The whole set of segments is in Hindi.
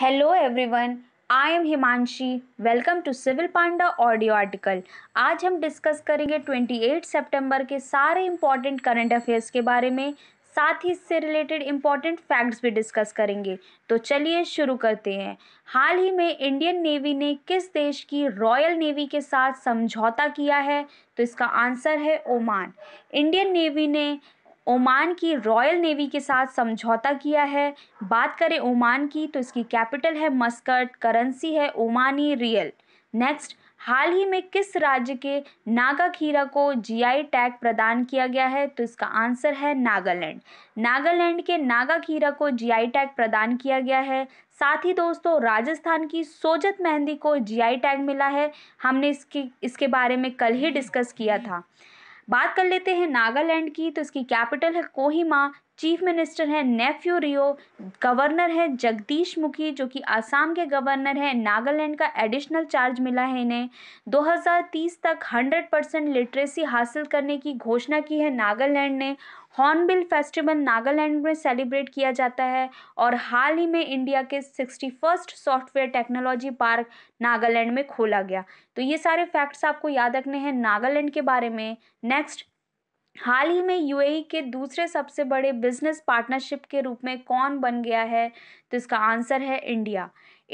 hello everyone I am Himanshi welcome to civil panda audio article आज हम डिस्कस करेंगे 28 सितंबर के सारे इम्पॉर्टेंट करंट अफेयर्स के बारे में साथ ही इससे रिलेटेड इम्पॉर्टेंट फैक्ट्स भी डिस्कस करेंगे तो चलिए शुरू करते हैं हाल ही में इंडियन नेवी ने किस देश की रॉयल नेवी के साथ समझौता किया है तो इसका आंसर है ओमान इंडियन नेवी ने ओमान की रॉयल नेवी के साथ समझौता किया है बात करें ओमान की तो इसकी कैपिटल है मस्कट करेंसी है ओमानी रियल नेक्स्ट हाल ही में किस राज्य के नागा खीरा को जीआई टैग प्रदान किया गया है तो इसका आंसर है नागालैंड नागालैंड के नागा खीरा को जीआई टैग प्रदान किया गया है साथ ही दोस्तों राजस्थान की सोजत मेहंदी को जीआई टैग मिला है हमने इसकी इसके बारे में कल ही डिस्कस किया था बात कर लेते हैं नागालैंड की तो इसकी कैपिटल है कोहिमा चीफ मिनिस्टर है नेफ्यू रियो गवर्नर है जगदीश मुखी जो कि आसाम के गवर्नर हैं नागालैंड का एडिशनल चार्ज मिला है इन्हें 2030 तक 100 परसेंट लिटरेसी हासिल करने की घोषणा की है नागालैंड ने हॉर्नबिल फेस्टिवल नागालैंड में सेलिब्रेट किया जाता है और हाल ही में इंडिया के sixty first software technology park Nagaland में खोला गया तो ये सारे फैक्ट्स आपको याद रखने हैं नागालैंड के बारे में नेक्स्ट हाल ही में यूएई e के दूसरे सबसे बड़े बिजनेस पार्टनरशिप के रूप में कौन बन गया है तो इसका आंसर है इंडिया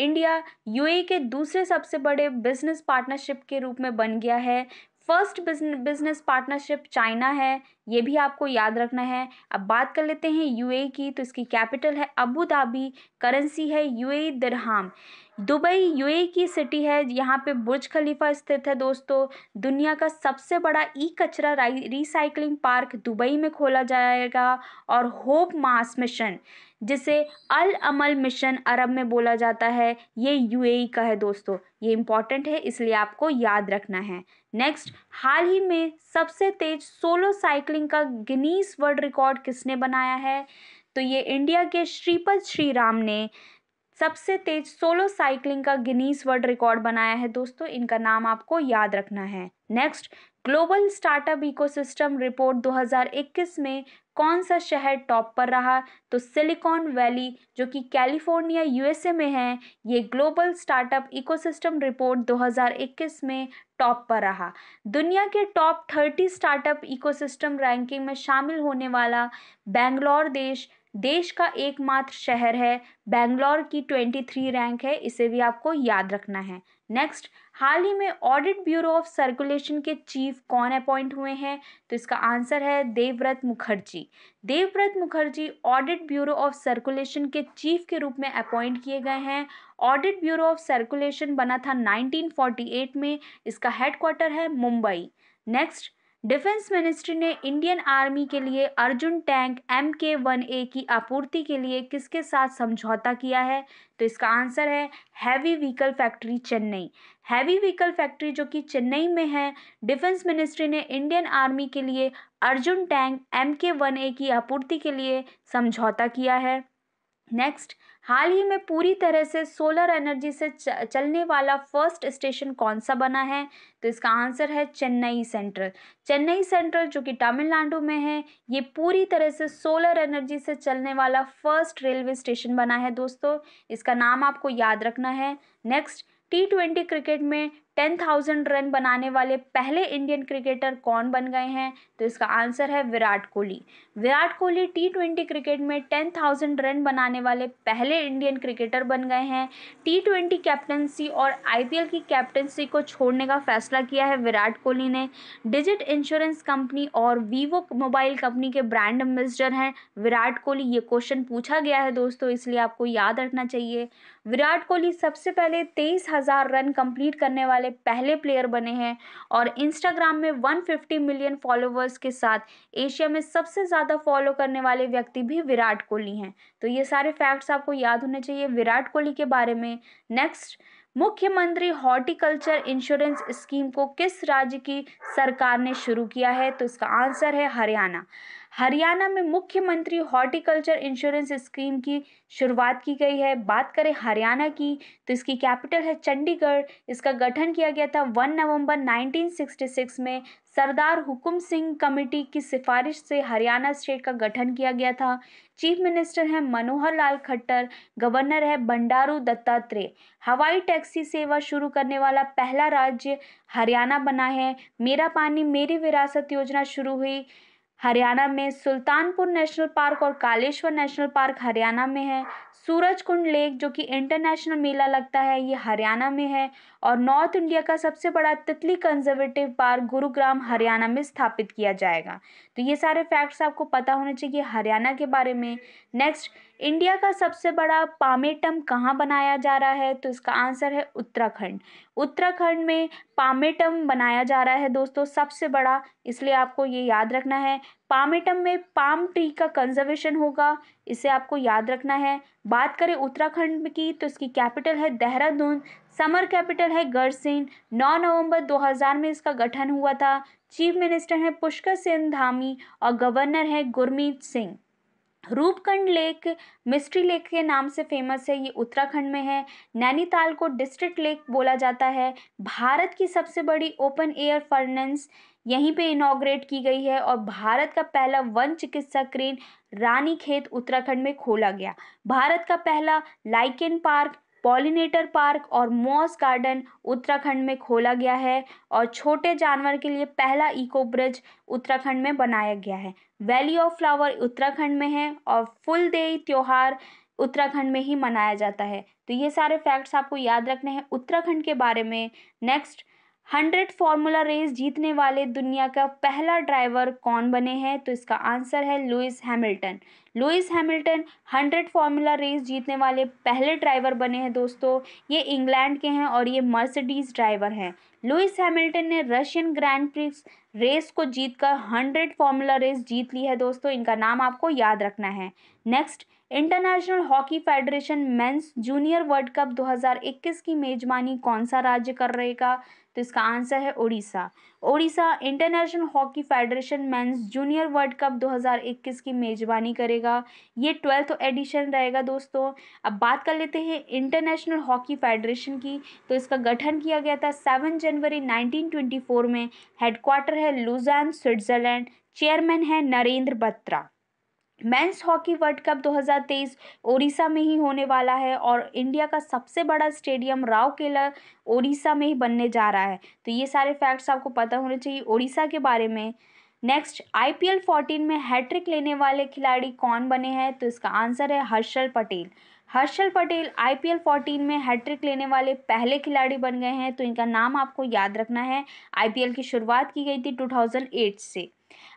इंडिया यूएई के दूसरे सबसे बड़े बिजनेस पार्टनरशिप के रूप में बन गया है फर्स्ट बिजनेस पार्टनरशिप चाइना है ये भी आपको याद रखना है अब बात कर लेते हैं यूएई की तो इसकी कैपिटल है अबू धाबी करेंसी है यूएई दरहाम दुबई यूएई की सिटी है यहाँ पे बुर्ज खलीफा स्थित है दोस्तों दुनिया का सबसे बड़ा ई कचरा रिसाइकलिंग पार्क दुबई में खोला जाएगा और होप मास मिशन जिसे अल अमल मिशन अरब में बोला जाता है ये यूएई का है दोस्तों ये इम्पॉर्टेंट है इसलिए आपको याद रखना है नेक्स्ट हाल ही में सबसे तेज सोलो साइकिलिंग का गिनीस वर्ल्ड रिकॉर्ड किसने बनाया है तो ये इंडिया के श्रीपद श्रीराम ने सबसे तेज सोलो साइकिलिंग का गिनीस वर्ल्ड रिकॉर्ड बनाया है दोस्तों इनका नाम आपको याद रखना है next global startup ecosystem report 2021 में कौन सा शहर टॉप पर रहा तो सिलिकॉन वैली जो कि कैलिफोर्निया यूएसए में है ये ग्लोबल स्टार्टअप इकोसिस्टम रिपोर्ट 2021 में टॉप पर रहा दुनिया के टॉप 30 स्टार्टअप इकोसिस्टम रैंकिंग में शामिल होने वाला बेंगलोर देश देश का एकमात्र शहर है बेंगलोर की 23 रैंक है इसे भी आपको याद रखना है नेक्स्ट हाल ही में ऑडिट ब्यूरो ऑफ सर्कुलेशन के चीफ कौन अपॉइंट हुए हैं तो इसका आंसर है Devvrat Mukherjee Devvrat Mukherjee audit bureau of circulation के चीफ के रूप में अपॉइंट किए गए हैं ऑडिट ब्यूरो ऑफ सर्कुलेशन बना था 1948 में इसका हेडक्वार्टर है मुंबई नेक्स्ट डिफेंस मिनिस्ट्री ने इंडियन आर्मी के लिए Arjun tank M K one A की आपूर्ति के लिए किसके साथ समझौता किया है तो इसका आंसर है heavy vehicle factory Chennai heavy vehicle factory जो कि चेन्नई में है डिफेंस मिनिस्ट्री ने इंडियन आर्मी के लिए Arjun tank M K one A की आपूर्ति के लिए समझौता किया है नेक्स्ट हाल ही में पूरी तरह से सोलर एनर्जी से चलने वाला फर्स्ट स्टेशन कौन सा बना है तो इसका आंसर है चेन्नई सेंट्रल चेन्नई सेंट्रल जो कि तमिलनाडु में है ये पूरी तरह से सोलर एनर्जी से चलने वाला फर्स्ट रेलवे स्टेशन बना है दोस्तों इसका नाम आपको याद रखना है नेक्स्ट टी ट्वेंटी क्रिकेट में टेन थाउजेंड रन बनाने वाले पहले इंडियन क्रिकेटर कौन बन गए हैं तो इसका आंसर है Virat Kohli Virat Kohli T twenty cricket में टेन थाउजेंड रन बनाने वाले पहले इंडियन क्रिकेटर बन गए हैं टी ट्वेंटी कैप्टनसी और आईपीएल की कैप्टनसी को छोड़ने का फैसला किया है विराट कोहली ने डिजिट इंश्योरेंस कंपनी और वीवो मोबाइल कंपनी के ब्रांड एम्बेसडर हैं विराट कोहली ये क्वेश्चन पूछा गया है दोस्तों इसलिए आपको याद रखना चाहिए विराट कोहली सबसे पहले तेईस हज़ार रन कंप्लीट करने वाले वाले पहले प्लेयर बने हैं और इंस्टाग्राम में 150 मिलियन फॉलोवर्स के साथ एशिया में सबसे ज़्यादा फॉलो करने वाले व्यक्ति भी विराट कोहली हैं तो ये सारे फैक्ट्स आपको याद होने चाहिए विराट कोहली के बारे में नेक्स्ट मुख्यमंत्री हॉर्टिकल्चर इंश्योरेंस स्कीम को किस राज्य की सरकार ने शुरू किया है तो इसका आंसर है हरियाणा हरियाणा में मुख्यमंत्री हॉर्टिकल्चर इंश्योरेंस स्कीम की शुरुआत की गई है बात करें हरियाणा की तो इसकी कैपिटल है चंडीगढ़ इसका गठन किया गया था 1 नवंबर 1966 में सरदार हुकुम सिंह कमेटी की सिफारिश से हरियाणा स्टेट का गठन किया गया था चीफ मिनिस्टर हैं मनोहर लाल खट्टर गवर्नर है बंडारू दत्तात्रेय हवाई टैक्सी सेवा शुरू करने वाला पहला राज्य हरियाणा बना है मेरा पानी मेरी विरासत योजना शुरू हुई हरियाणा में सुल्तानपुर नेशनल पार्क और कालेश्वर नेशनल पार्क हरियाणा में है सूरज कुंड लेक जो कि इंटरनेशनल मेला लगता है ये हरियाणा में है और नॉर्थ इंडिया का सबसे बड़ा तितली कंजर्वेटिव पार्क गुरुग्राम हरियाणा में स्थापित किया जाएगा तो ये सारे फैक्ट्स आपको पता होने चाहिए हरियाणा के बारे में नेक्स्ट इंडिया का सबसे बड़ा पामेटम कहाँ बनाया जा रहा है तो इसका आंसर है उत्तराखंड उत्तराखंड में पामेटम बनाया जा रहा है दोस्तों सबसे बड़ा इसलिए आपको ये याद रखना है पामेटम में पाम ट्री का कंजर्वेशन होगा इसे आपको याद रखना है बात करें उत्तराखंड की तो इसकी कैपिटल है देहरादून समर कैपिटल है गरसिन नौ नवंबर 2000 में इसका गठन हुआ था चीफ मिनिस्टर हैं पुष्कर सिंह धामी और गवर्नर हैं Gurmeet Singh Roopkund lake mystery lake के नाम से फेमस है ये उत्तराखंड में है नैनीताल को डिस्ट्रिक्ट लेक बोला जाता है भारत की सबसे बड़ी ओपन एयर फर्नेंस यहीं पे इनाग्रेट की गई है और भारत का पहला वन चिकित्सा क्रेन रानीखेत उत्तराखंड में खोला गया भारत का पहला लाइकेन पार्क पॉलिनेटर पार्क और मॉस गार्डन उत्तराखंड में खोला गया है और छोटे जानवर के लिए पहला इको ब्रिज उत्तराखंड में बनाया गया है वैली ऑफ फ्लावर उत्तराखंड में है और फुल दे त्यौहार उत्तराखंड में ही मनाया जाता है तो ये सारे फैक्ट्स आपको याद रखने हैं उत्तराखंड के बारे में नेक्स्ट हंड्रेड फार्मूला रेस जीतने वाले दुनिया का पहला ड्राइवर कौन बने हैं तो इसका आंसर है Lewis Hamilton Lewis Hamilton hundred formula race जीतने वाले पहले ड्राइवर बने हैं दोस्तों ये इंग्लैंड के हैं और ये मर्सिडीज ड्राइवर हैं लुइस हैमिल्टन ने रशियन ग्रैंड प्रिक्स रेस को जीतकर हंड्रेड फार्मूला रेस जीत ली है दोस्तों इनका नाम आपको याद रखना है next international hockey federation men's junior world cup 2021 की मेजबानी कौन सा राज्य कर रहेगा तो इसका आंसर है Odisha Odisha international hockey federation men's junior world cup 2021 की मेजबानी करेगा ये ट्वेल्थ एडिशन रहेगा दोस्तों अब बात कर लेते हैं इंटरनेशनल हॉकी फेडरेशन की तो इसका गठन किया गया था सेवन जनवरी नाइनटीन में हेडक्वार्टर है लुजैन स्विट्ज़रलैंड चेयरमैन है Narendra Batra men's hockey world cup 2023 Odisha में ही होने वाला है और इंडिया का सबसे बड़ा स्टेडियम रावकेला ओडिशा में ही बनने जा रहा है तो ये सारे फैक्ट्स आपको पता होने चाहिए ओडिशा के बारे में नेक्स्ट आईपीएल 14 में हैट्रिक लेने वाले खिलाड़ी कौन बने हैं तो इसका आंसर है हर्षल पटेल हर्षल पटेल आईपीएल 14 में हैट्रिक लेने वाले पहले खिलाड़ी बन गए हैं तो इनका नाम आपको याद रखना है आईपीएल की शुरुआत की गई थी 2008 से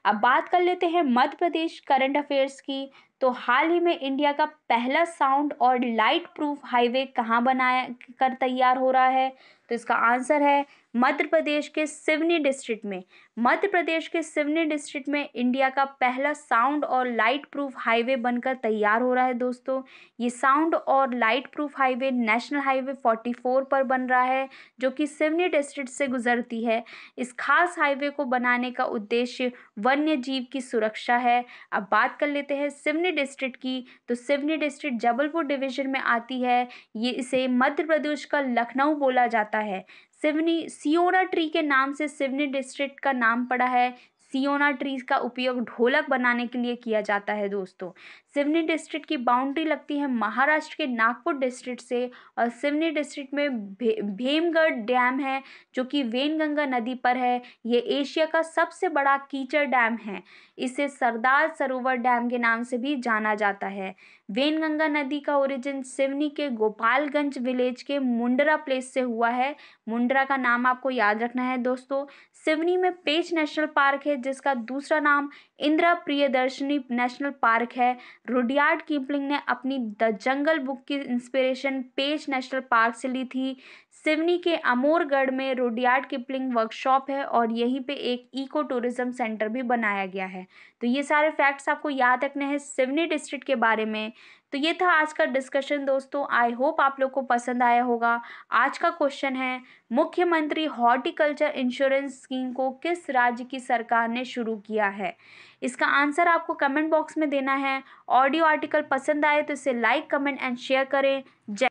अब बात कर लेते हैं मध्य प्रदेश करंट अफेयर्स की तो हाल ही में इंडिया का पहला साउंड और लाइट प्रूफ हाईवे कहाँ बनाया कर तैयार हो रहा है तो इसका आंसर है मध्य प्रदेश के सिवनी डिस्ट्रिक्ट में मध्य प्रदेश के सिवनी डिस्ट्रिक्ट में इंडिया का पहला साउंड और लाइट प्रूफ हाईवे बनकर तैयार हो रहा है दोस्तों ये साउंड और light proof highway national highway 44 पर बन रहा है जो कि सिवनी डिस्ट्रिक्ट से गुजरती है इस खास हाईवे को बनाने का उद्देश्य वन वन्य जीव की सुरक्षा है अब बात कर लेते हैं सिवनी डिस्ट्रिक्ट की तो सिवनी डिस्ट्रिक्ट जबलपुर डिवीजन में आती है ये इसे मध्य प्रदेश का लखनऊ बोला जाता है सिवनी सियोरा ट्री के नाम से सिवनी डिस्ट्रिक्ट का नाम पड़ा है सियोना ट्रीज का उपयोग ढोलक बनाने के लिए किया जाता है दोस्तों सिवनी डिस्ट्रिक्ट की बाउंड्री लगती है महाराष्ट्र के नागपुर डिस्ट्रिक्ट से और सिवनी डिस्ट्रिक्ट में भे, भेमगढ़ डैम है जो कि वेनगंगा नदी पर है ये एशिया का सबसे बड़ा कीचड़ डैम है इसे सरदार सरोवर डैम के नाम से भी जाना जाता है वेनगंगा नदी का ओरिजिन सिवनी के गोपालगंज विलेज के मुंडरा प्लेस से हुआ है मुंडरा का नाम आपको याद रखना है दोस्तों सिवनी में पेच नेशनल पार्क है जिसका दूसरा नाम इंदिरा प्रिय दर्शनी नेशनल पार्क है रुडियार्ड किपलिंग ने अपनी द जंगल बुक की इंस्पिरेशन पेच नेशनल पार्क से ली थी सिवनी के अमोरगढ़ में रोडियार्ड किपलिंग वर्कशॉप है और यहीं पे एक इको टूरिज्म सेंटर भी बनाया गया है तो ये सारे फैक्ट्स आपको याद रखने हैं सिवनी डिस्ट्रिक्ट के बारे में तो ये था आज का डिस्कशन दोस्तों आई होप आप लोग को पसंद आया होगा आज का क्वेश्चन है मुख्यमंत्री हॉर्टिकल्चर इंश्योरेंस स्कीम को किस राज्य की सरकार ने शुरू किया है इसका आंसर आपको कमेंट बॉक्स में देना है ऑडियो आर्टिकल पसंद आए तो इसे लाइक कमेंट एंड शेयर करें जय